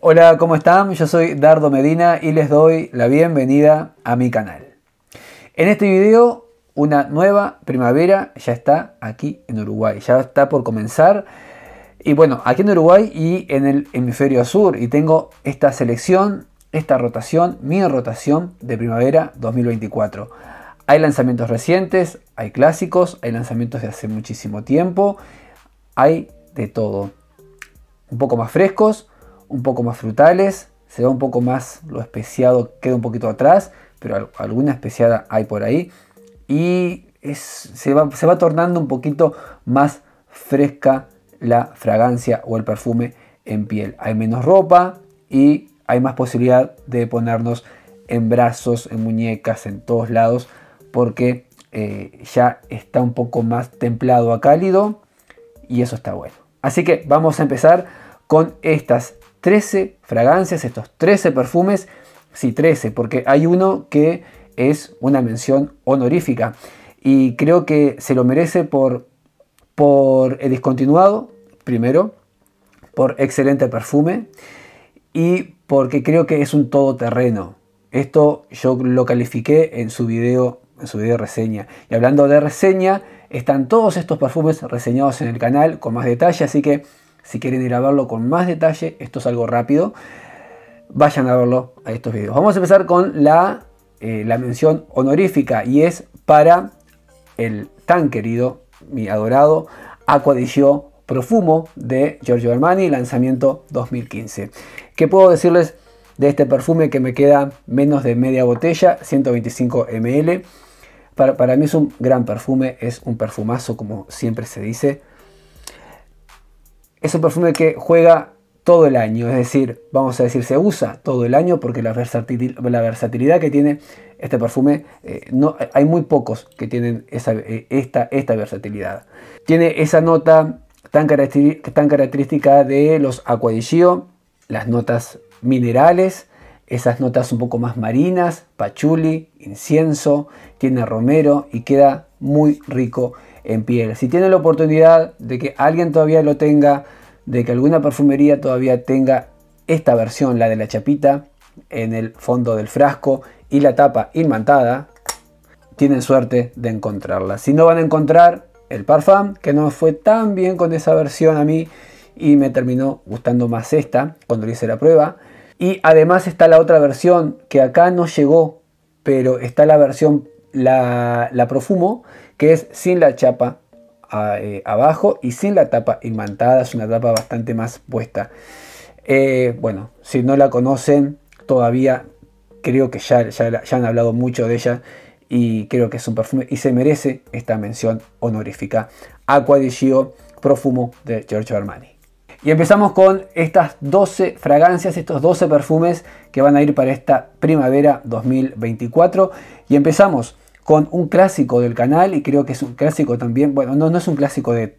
Hola, ¿cómo están? Yo soy Dardo Medina y les doy la bienvenida a mi canal. En este video, una nueva primavera ya está aquí en Uruguay, ya está por comenzar. Y bueno, aquí en Uruguay y en el hemisferio sur, y tengo esta selección, esta rotación, mi rotación de primavera 2024. Hay lanzamientos recientes, hay clásicos, hay lanzamientos de hace muchísimo tiempo, hay de todo. Un poco más frescos, un poco más frutales, se da un poco más lo especiado, queda un poquito atrás, pero alguna especiada hay por ahí. Y se, va, se, va, tornando un poquito más fresca la fragancia o el perfume en piel. Hay menos ropa y hay más posibilidad de ponernos en brazos, en muñecas, en todos lados, porque eh, ya está un poco más templado a cálido y eso está bueno. Así que vamos a empezar con estas 13 fragancias, estos 13 perfumes, sí, 13, porque hay uno que es una mención honorífica y creo que se lo merece por, por el discontinuado, primero, por excelente perfume y porque creo que es un todoterreno. Esto yo lo califiqué en su video, en su video reseña. Y hablando de reseña, están todos estos perfumes reseñados en el canal con más detalle, así que si quieren ir a verlo con más detalle, esto es algo rápido, vayan a verlo a estos videos. Vamos a empezar con la, eh, mención honorífica y es para el tan querido, mi adorado, Aqua Profumo de Giorgio Armani, lanzamiento 2015. ¿Qué puedo decirles de este perfume que me queda menos de media botella, 125 ml? Para, para mí es un gran perfume, es un perfumazo como siempre se dice es un perfume que juega todo el año, es decir, vamos a decir, se usa todo el año porque la, versatilidad que tiene este perfume, eh, no, hay muy pocos que tienen eh, esta, esta versatilidad. Tiene esa nota tan, característica de los Gio, las notas minerales, esas notas un poco más marinas, pachuli, incienso, tiene romero y queda muy rico en piel. Si tienen la oportunidad de que alguien todavía lo tenga, de que alguna perfumería todavía tenga esta versión, la de la chapita, en el fondo del frasco y la tapa imantada, tienen suerte de encontrarla. Si no van a encontrar el Parfum, que no fue tan bien con esa versión a mí y me terminó gustando más esta cuando hice la prueba. Y además está la otra versión que acá no llegó, pero está la versión, la, la Profumo, que es sin la chapa eh, abajo y sin la tapa imantada, es una tapa bastante más puesta. Eh, bueno, si no la conocen todavía, creo que ya, ya, han hablado mucho de ella y creo que es un perfume y se merece esta mención honorífica. Aqua di Gio, Profumo de Giorgio Armani. Y empezamos con estas 12 fragancias, estos 12 perfumes que van a ir para esta primavera 2024. Y empezamos con un clásico del canal y creo que es un clásico también, bueno, no, es un clásico de,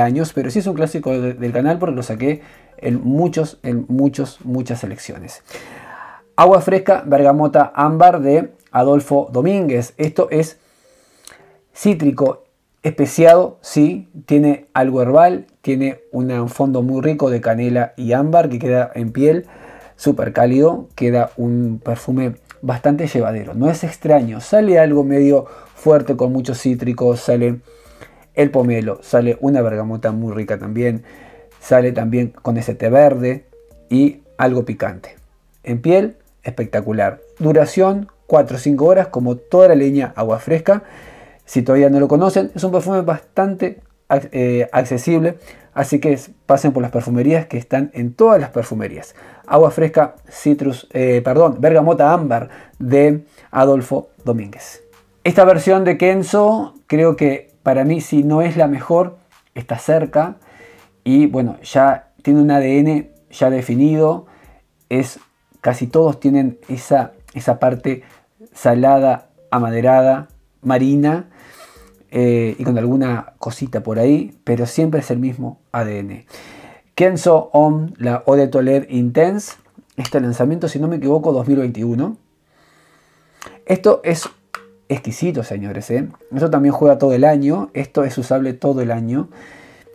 años, pero sí es un clásico del canal porque lo saqué en muchos, en muchos, muchas elecciones. Agua fresca, bergamota ámbar de Adolfo Domínguez. Esto es cítrico, especiado, sí, tiene algo herbal, tiene un fondo muy rico de canela y ámbar que queda en piel, súper cálido, queda un perfume bastante llevadero. No es extraño, sale algo medio fuerte con mucho cítrico, sale el pomelo, sale una bergamota muy rica también, sale también con ese té verde y algo picante. En piel, espectacular. Duración 4 o 5 horas, como toda la leña agua fresca. Si todavía no lo conocen, es un perfume bastante eh, accesible. Así que pasen por las perfumerías que están en todas las perfumerías. Agua fresca, citrus, eh, perdón, bergamota ámbar de Adolfo Domínguez. Esta versión de Kenzo creo que para mí si no es la mejor, está cerca y bueno, ya tiene un ADN ya definido, es casi todos tienen esa parte salada, amaderada, marina eh, y con alguna cosita por ahí, pero siempre es el mismo ADN. Kenzo On, la Ode Toler Intense, este lanzamiento, si no me equivoco, 2021. Esto es exquisito, señores. ¿eh? Esto también juega todo el año. Esto es usable todo el año.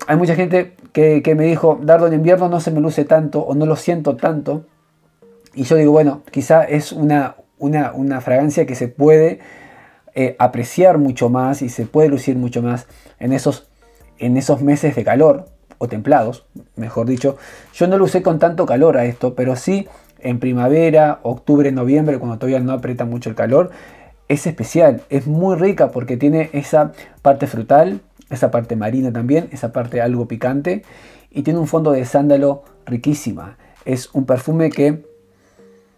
Hay mucha gente que, me dijo, Dardo en invierno no se me luce tanto o no lo siento tanto. Y yo digo, bueno, quizá es una, una fragancia que se puede eh, apreciar mucho más y se puede lucir mucho más en esos, en esos meses de calor o templados, mejor dicho. Yo no lo usé con tanto calor a esto, pero sí en primavera, octubre, noviembre, cuando todavía no aprieta mucho el calor, es especial, es muy rica porque tiene esa parte frutal, esa parte marina también, esa parte algo picante y tiene un fondo de sándalo riquísima. Es un perfume que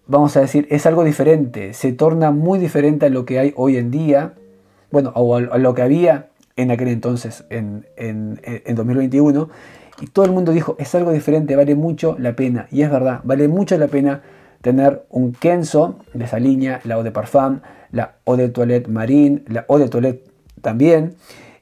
vamos a decir, es algo diferente, se torna muy diferente a lo que hay hoy en día, bueno, o a, lo que había en aquel entonces, en, 2021, y todo el mundo dijo, es algo diferente, vale mucho la pena, y es verdad, vale mucho la pena tener un Kenzo de esa línea, la O de Parfum, la O de Toilette Marine, la O de Toilette también,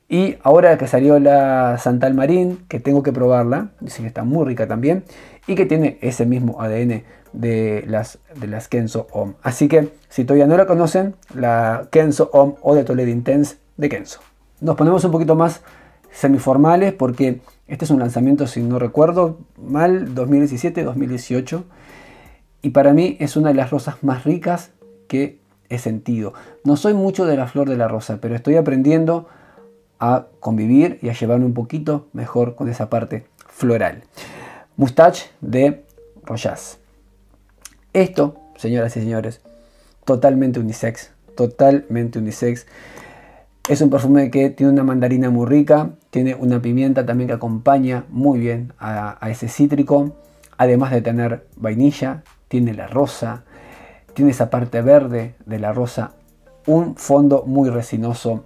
y ahora que salió la Santal Marine, que tengo que probarla, dicen que está muy rica también, y que tiene ese mismo ADN de las, de las Kenzo Ohm. Así que si todavía no la conocen, la Kenzo Ohm o de Toledo Intense de Kenzo. Nos ponemos un poquito más semiformales porque este es un lanzamiento, si no recuerdo mal, 2017-2018. Y para mí es una de las rosas más ricas que he sentido. No soy mucho de la flor de la rosa, pero estoy aprendiendo a convivir y a llevarme un poquito mejor con esa parte floral. Mustache de Rojas. Esto, señoras y señores, totalmente unisex, totalmente unisex. Es un perfume que tiene una mandarina muy rica, tiene una pimienta también que acompaña muy bien a, ese cítrico, además de tener vainilla, tiene la rosa, tiene esa parte verde de la rosa, un fondo muy resinoso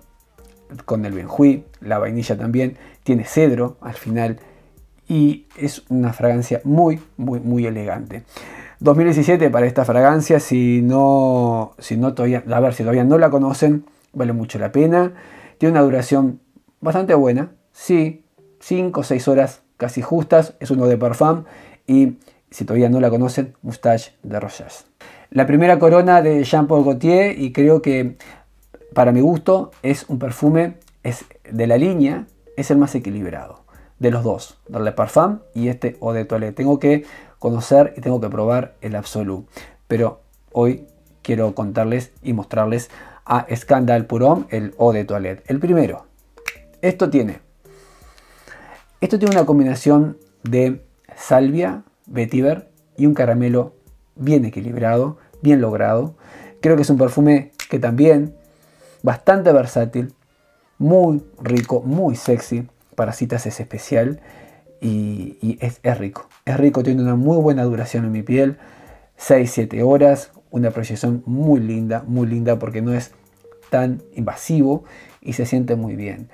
con el benjuí, la vainilla también, tiene cedro al final, y es una fragancia muy, muy, muy elegante. 2017 para esta fragancia, si no, si no todavía, a ver, si todavía no la conocen, vale mucho la pena. Tiene una duración bastante buena, sí, 5 o 6 horas casi justas, es uno de Parfum y si todavía no la conocen, Mustache de rosas La primera corona de Jean-Paul Gaultier y creo que para mi gusto es un perfume, es de la línea, es el más equilibrado de los dos, Darle Parfum y este o de Toilette. Tengo que conocer y tengo que probar el absoluto. Pero hoy quiero contarles y mostrarles a Scandal Purón el Eau de Toilette. El primero, esto tiene, esto tiene una combinación de salvia, vetiver y un caramelo bien equilibrado, bien logrado. Creo que es un perfume que también bastante versátil, muy rico, muy sexy Parasitas es especial y, es, rico. Es rico, tiene una muy buena duración en mi piel, 6-7 horas, una proyección muy linda, muy linda porque no es tan invasivo y se siente muy bien.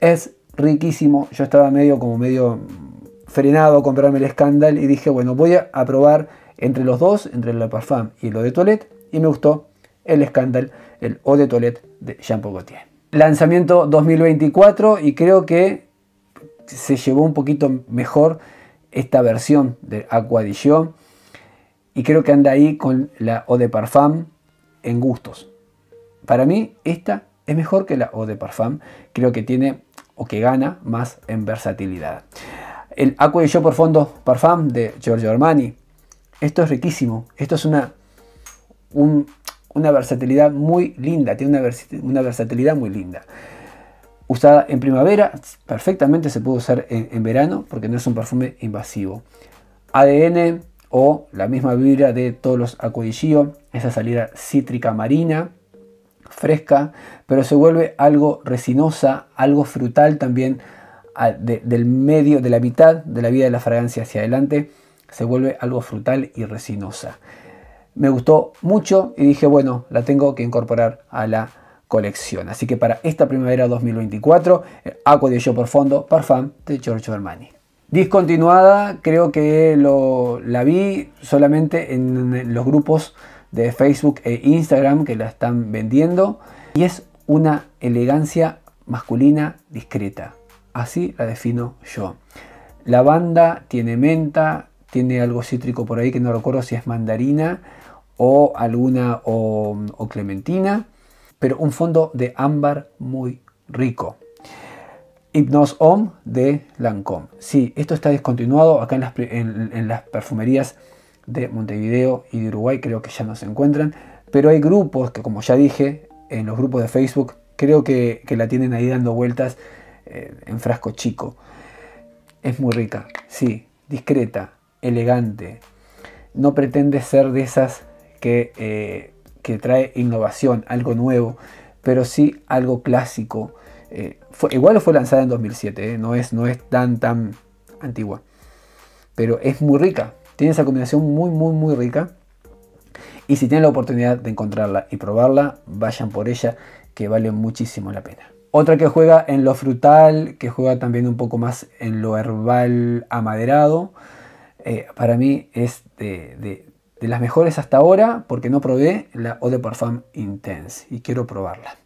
Es riquísimo, yo estaba medio como medio frenado a comprarme el Scandal y dije, bueno, voy a probar entre los dos, entre el Parfum y lo de Toilette y me gustó el Scandal, el Eau de Toilette de Jean Paul Gaultier. Lanzamiento 2024 y creo que se llevó un poquito mejor esta versión de Aqua di Gio, y creo que anda ahí con la Eau de Parfum en gustos. Para mí esta es mejor que la Eau de Parfum, creo que tiene o que gana más en versatilidad. El Aqua di Gio por fondo Parfum de Giorgio Armani, esto es riquísimo, esto es una, una versatilidad muy linda, tiene una, una versatilidad muy linda usada en primavera, perfectamente se puede usar en, verano porque no es un perfume invasivo. ADN o la misma vibra de todos los acuadillío, esa salida cítrica marina, fresca, pero se vuelve algo resinosa, algo frutal también del medio, de la mitad de la vida de la fragancia hacia adelante, se vuelve algo frutal y resinosa. Me gustó mucho y dije, bueno, la tengo que incorporar a la colección. Así que para esta primavera 2024, eh, Aqua de Yo por Fondo, Parfum de Giorgio Armani. Discontinuada, creo que lo, la vi solamente en los grupos de Facebook e Instagram que la están vendiendo. Y es una elegancia masculina discreta. Así la defino yo. La banda tiene menta, tiene algo cítrico por ahí que no recuerdo si es mandarina o alguna o clementina pero un fondo de ámbar muy rico. Hypnos Home de Lancôme. Sí, esto está descontinuado acá en las, perfumerías de Montevideo y de Uruguay, creo que ya no se encuentran, pero hay grupos que, como ya dije, en los grupos de Facebook, creo que, la tienen ahí dando vueltas eh, en frasco chico. Es muy rica, sí, discreta, elegante. No pretende ser de esas que eh, que trae innovación, algo nuevo, pero sí algo clásico. Igual eh, fue, igual fue lanzada en 2007, eh, no, es, no es tan, tan antigua, pero es muy rica, tiene esa combinación muy, muy, muy rica. Y si tienen la oportunidad de encontrarla y probarla, vayan por ella, que vale muchísimo la pena. Otra que juega en lo frutal, que juega también un poco más en lo herbal amaderado, eh, para mí es de, de las mejores hasta ahora porque no probé la Eau de Parfum Intense y quiero probarla.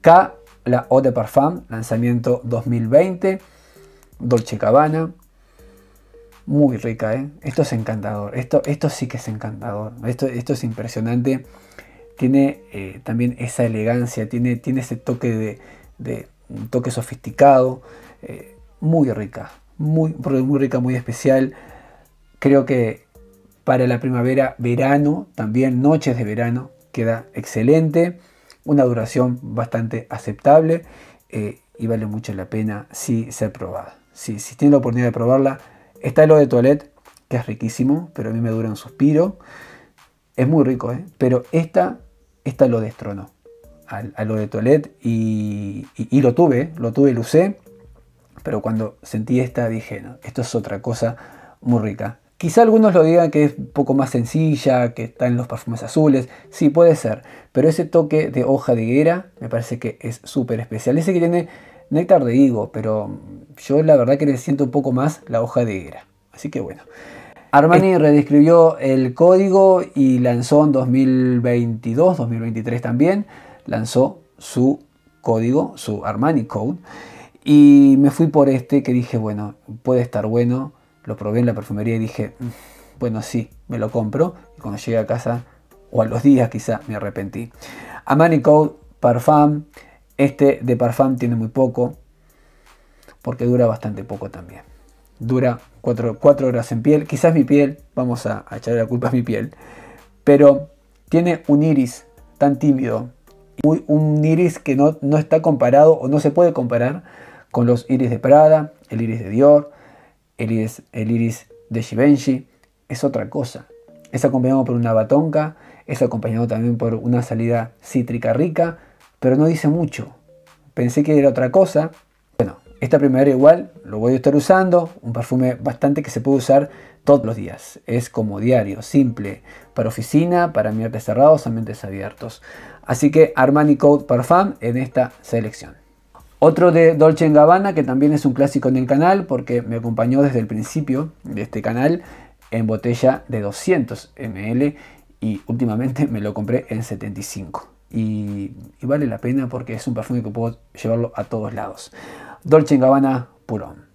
K, la Eau de Parfum, lanzamiento 2020, Dolce Cabana. Muy rica, ¿eh? Esto es encantador. Esto, esto sí que es encantador. Esto, esto es impresionante. Tiene eh, también esa elegancia, tiene, tiene ese toque de, un toque sofisticado. Eh, muy rica, muy, muy rica, muy especial. Creo que para la primavera, verano, también noches de verano, queda excelente, una duración bastante aceptable eh, y vale mucho la pena si se ha probado. Si, si tienen la oportunidad de probarla, está lo de Toilette, que es riquísimo, pero a mí me dura un suspiro. Es muy rico, ¿eh? pero esta, esta lo destronó a, lo de Toilette y, y, lo tuve, ¿eh? lo tuve y lo usé. Pero cuando sentí esta dije, no, esto es otra cosa muy rica. Quizá algunos lo digan que es un poco más sencilla, que está en los perfumes azules, sí puede ser, pero ese toque de hoja de higuera me parece que es súper especial. Ese que tiene néctar de higo, pero yo la verdad que le siento un poco más la hoja de higuera. Así que bueno. Armani eh. redescribió el código y lanzó en 2022, 2023 también, lanzó su código, su Armani Code. Y me fui por este que dije, bueno, puede estar bueno lo probé en la perfumería y dije, mm, bueno, sí, me lo compro. Y cuando llegué a casa, o a los días quizá, me arrepentí. A Code Parfum. Este de Parfum tiene muy poco, porque dura bastante poco también. Dura cuatro horas en piel. Quizás mi piel, vamos a, echar echarle la culpa a mi piel. Pero tiene un iris tan tímido. un iris que no está comparado o no se puede comparar con los iris de Prada, el iris de Dior, el iris, de Givenchy es otra cosa. Es acompañado por una batonca, es acompañado también por una salida cítrica rica, pero no dice mucho. Pensé que era otra cosa. Bueno, esta primera igual lo voy a estar usando, un perfume bastante que se puede usar todos los días. Es como diario, simple, para oficina, para ambientes cerrados, ambientes abiertos. Así que Armani Code Parfum en esta selección. Otro de Dolce Gabbana, que también es un clásico en el canal, porque me acompañó desde el principio de este canal, en botella de 200 ml y últimamente me lo compré en 75. Y, y vale la pena porque es un perfume que puedo llevarlo a todos lados. Dolce Gabbana Purón.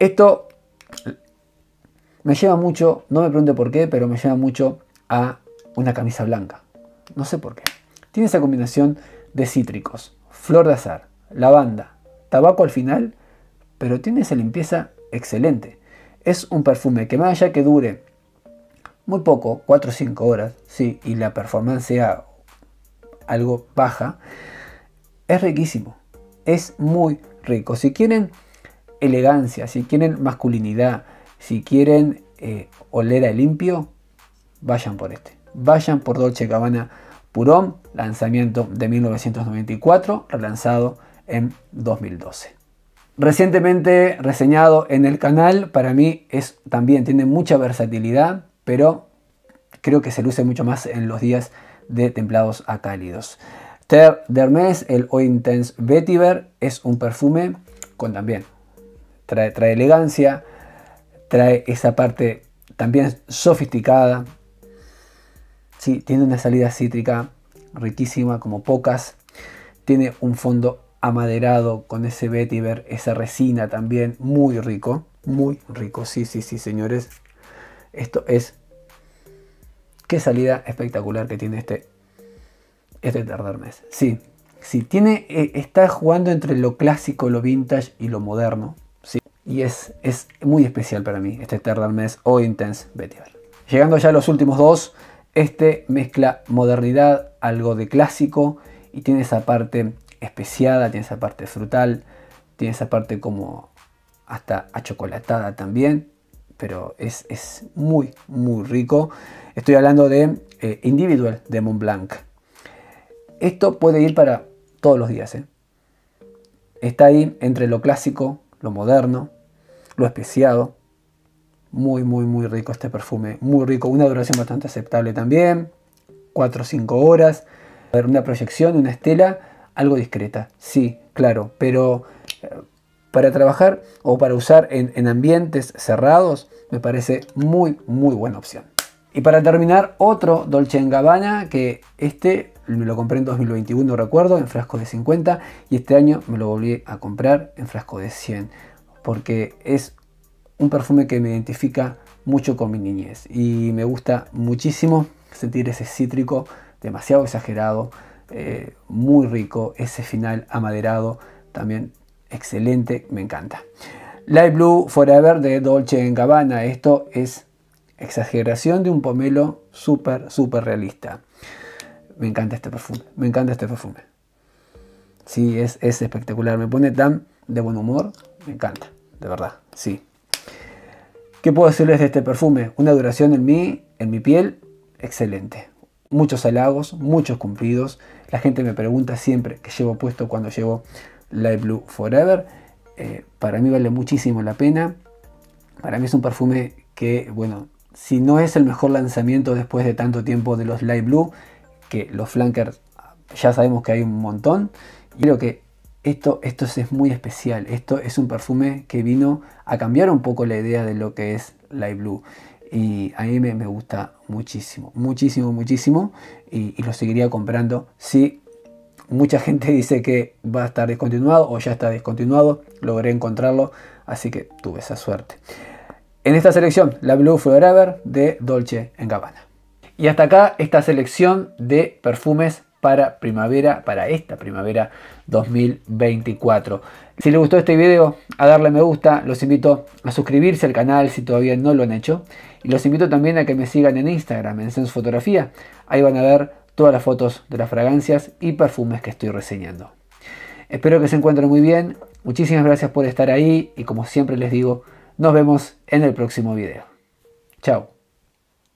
Esto me lleva mucho, no me pregunte por qué, pero me lleva mucho a una camisa blanca. No sé por qué. Tiene esa combinación de cítricos, flor de azar, lavanda, tabaco al final, pero tiene esa limpieza excelente. Es un perfume que más allá que dure muy poco, 4 o 5 horas, sí, y la performance sea algo baja, es riquísimo, es muy rico. Si quieren elegancia, si quieren masculinidad, si quieren eh, oler a limpio, vayan por este. Vayan por Dolce Gabbana Purón, lanzamiento de 1994, relanzado en 2012. Recientemente reseñado en el canal, para mí es también tiene mucha versatilidad, pero creo que se luce mucho más en los días de templados a cálidos. Ter Dermes, el O Intense Vetiver, es un perfume con también trae, trae elegancia, trae esa parte también sofisticada. si tiene una salida cítrica riquísima como pocas. Tiene un fondo amaderado con ese vetiver, esa resina también, muy rico, muy rico, sí, sí, sí, señores. Esto es qué salida espectacular que tiene este este mes Sí, sí, tiene eh, está jugando entre lo clásico, lo vintage y lo moderno, sí. Y es, es muy especial para mí este mes o Intense vetiver. Llegando ya a los últimos dos, este mezcla modernidad, algo de clásico y tiene esa parte especiada, tiene esa parte frutal, tiene esa parte como hasta achocolatada también, pero es, muy, muy rico. Estoy hablando de eh, Individual de Mont Blanc. Esto puede ir para todos los días. ¿eh? Está ahí entre lo clásico, lo moderno, lo especiado. Muy, muy, muy rico este perfume. Muy rico. Una duración bastante aceptable también. 4 o 5 horas. Una proyección, una estela algo discreta, sí, claro, pero eh, para trabajar o para usar en, ambientes cerrados me parece muy, muy buena opción. Y para terminar, otro Dolce Gabbana, que este me lo compré en 2021, recuerdo, en frasco de 50, y este año me lo volví a comprar en frasco de 100, porque es un perfume que me identifica mucho con mi niñez y me gusta muchísimo sentir ese cítrico demasiado exagerado eh, muy rico, ese final amaderado también excelente, me encanta. Light Blue Forever de Dolce Gabbana, esto es exageración de un pomelo super super realista. Me encanta este perfume, me encanta este perfume. Sí, es, es espectacular, me pone tan de buen humor, me encanta, de verdad, sí. ¿Qué puedo decirles de este perfume? Una duración en mí, en mi piel, excelente muchos halagos, muchos cumplidos. La gente me pregunta siempre qué llevo puesto cuando llevo Light Blue Forever. Eh, para mí vale muchísimo la pena. Para mí es un perfume que, bueno, si no es el mejor lanzamiento después de tanto tiempo de los Light Blue, que los flankers ya sabemos que hay un montón, y creo que esto, esto es muy especial. Esto es un perfume que vino a cambiar un poco la idea de lo que es Light Blue y a mí me, gusta muchísimo, muchísimo, muchísimo y, lo seguiría comprando si mucha gente dice que va a estar descontinuado o ya está descontinuado, logré encontrarlo, así que tuve esa suerte. En esta selección, la Blue Forever de Dolce en Gabbana. Y hasta acá esta selección de perfumes para primavera, para esta primavera 2024. Si les gustó este video, a darle me gusta, los invito a suscribirse al canal si todavía no lo han hecho y los invito también a que me sigan en Instagram, en Sense Fotografía. Ahí van a ver todas las fotos de las fragancias y perfumes que estoy reseñando. Espero que se encuentren muy bien, muchísimas gracias por estar ahí y como siempre les digo, nos vemos en el próximo video. Chao.